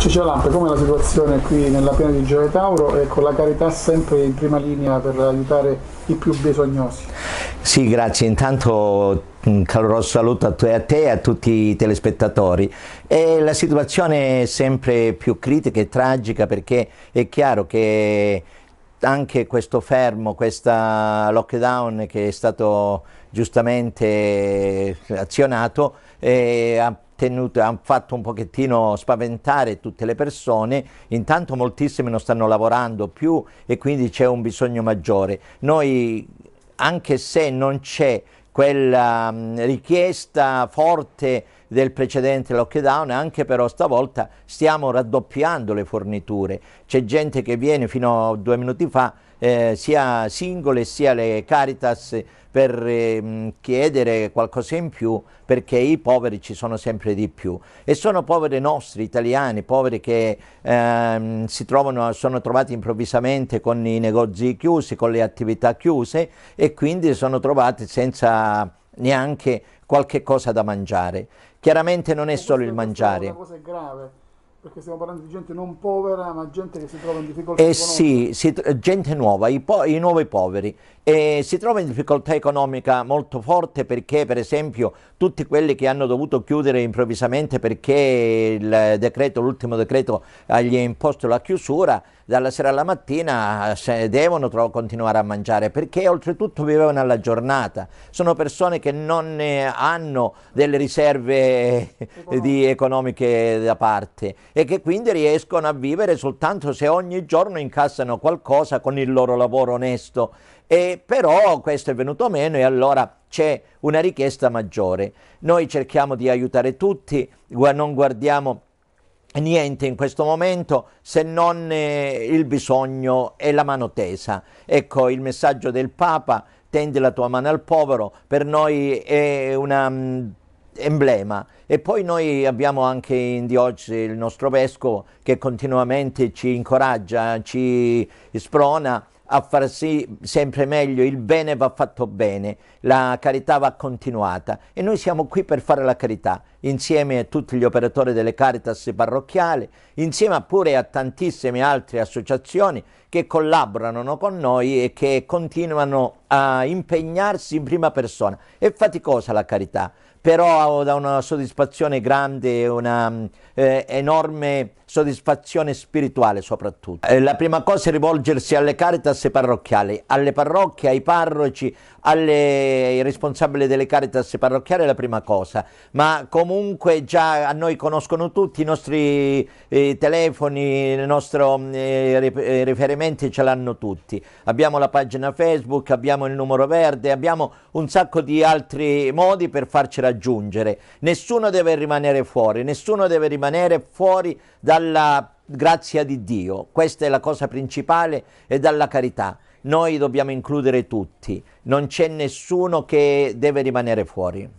Ciccio Lampe, come la situazione qui nella piana di Gioia Tauro e con la carità sempre in prima linea per aiutare i più bisognosi? Sì, grazie. Intanto un mm, caloroso saluto a te, a te e a tutti i telespettatori. E la situazione è sempre più critica e tragica perché è chiaro che anche questo fermo, questo lockdown che è stato giustamente azionato eh, ha, tenuto, ha, fatto un pochettino spaventare tutte le persone, intanto moltissime non stanno lavorando più e quindi c'è un bisogno maggiore. Noi anche se non c'è quella mh, mm, richiesta forte del precedente lockdown, anche però stavolta stiamo raddoppiando le forniture. C'è gente che viene fino a due minuti fa, eh, sia singole sia le Caritas, per eh, chiedere qualcosa in più perché i poveri ci sono sempre di più e sono poveri nostri italiani, poveri che eh, si trovano, sono trovati improvvisamente con i negozi chiusi, con le attività chiuse e quindi sono trovati senza neanche qualche cosa da mangiare. Chiaramente non è solo il mangiare. Una cosa grave. Perché stiamo parlando di gente non povera, ma gente che si trova in difficoltà. Eh sì, si, gente nuova, i, po- i nuovi poveri. E si trova in difficoltà economica molto forte perché per esempio tutti quelli che hanno dovuto chiudere improvvisamente perché decreto, l'ultimo decreto eh, gli ha imposto la chiusura, dalla sera alla mattina eh, devono continuare a mangiare perché oltretutto vivevano alla giornata. Sono persone che non hanno delle riserve eh, economiche da parte e che quindi riescono a vivere soltanto se ogni giorno incassano qualcosa con il loro lavoro onesto. E però questo è venuto meno e allora c'è una richiesta maggiore. Noi cerchiamo di aiutare tutti, non guardiamo niente in questo momento se non eh, il bisogno e la mano tesa. Ecco il messaggio del Papa, tendi la tua mano al povero, per noi è un mm, emblema e poi noi abbiamo anche in Diocesi il nostro vescovo che continuamente ci incoraggia, ci sprona a far sì sempre meglio, il bene va fatto bene, la carità va continuata e noi siamo qui per fare la carità, insieme a tutti gli operatori delle Caritas parrocchiali, insieme pure a tantissime altre associazioni che collaborano con noi e che continuano a impegnarsi in prima persona. È faticosa la carità, però ho da una soddisfazione grande, una eh, enorme soddisfazione spirituale soprattutto. Eh, la prima cosa è rivolgersi alle caritas parrocchiali, alle parrocchie, ai parroci, alle, ai responsabili delle caritas parrocchiali è la prima cosa, ma come comunque già a noi conoscono tutti, i nostri eh, telefoni, i nostri eh, eh, riferimenti ce l'hanno tutti. Abbiamo la pagina Facebook, abbiamo il numero verde, abbiamo un sacco di altri modi per farci raggiungere. Nessuno deve rimanere fuori, nessuno deve rimanere fuori dalla grazia di Dio. Questa è la cosa principale e dalla carità. Noi dobbiamo includere tutti, non c'è nessuno che deve rimanere fuori.